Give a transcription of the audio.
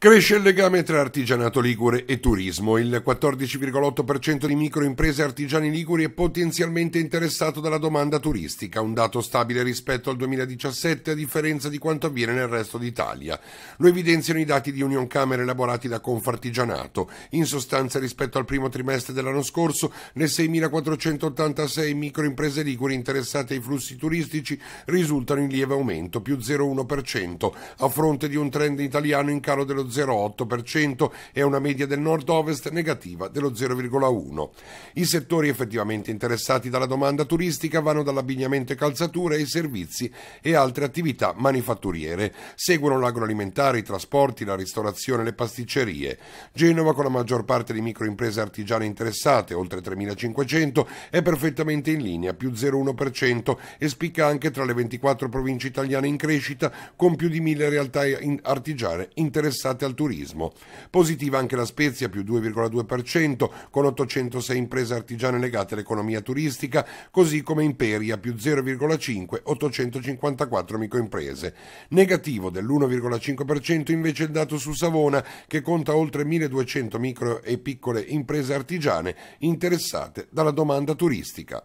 Cresce il legame tra artigianato ligure e turismo. Il 14,8% di microimprese artigiani liguri è potenzialmente interessato dalla domanda turistica, un dato stabile rispetto al 2017 a differenza di quanto avviene nel resto d'Italia. Lo evidenziano i dati di Union Camera elaborati da Confartigianato. In sostanza rispetto al primo trimestre dell'anno scorso, le 6.486 microimprese liguri interessate ai flussi turistici risultano in lieve aumento, più 0,1%, a fronte di un trend italiano in calo dello 0,08% e una media del nord-ovest negativa dello 0,1%. I settori effettivamente interessati dalla domanda turistica vanno dall'abbigliamento e calzature ai servizi e altre attività manifatturiere. Seguono l'agroalimentare, i trasporti, la ristorazione e le pasticcerie. Genova, con la maggior parte di microimprese artigiane interessate, oltre 3.500, è perfettamente in linea, più 0,1% e spicca anche tra le 24 province italiane in crescita con più di 1.000 realtà artigiane interessate destinate al turismo. Positiva anche la Spezia, più 2,2%, con 806 imprese artigiane legate all'economia turistica, così come Imperia, più 0,5, 854 microimprese. Negativo dell'1,5% invece il dato su Savona, che conta oltre 1200 micro e piccole imprese artigiane interessate dalla domanda turistica.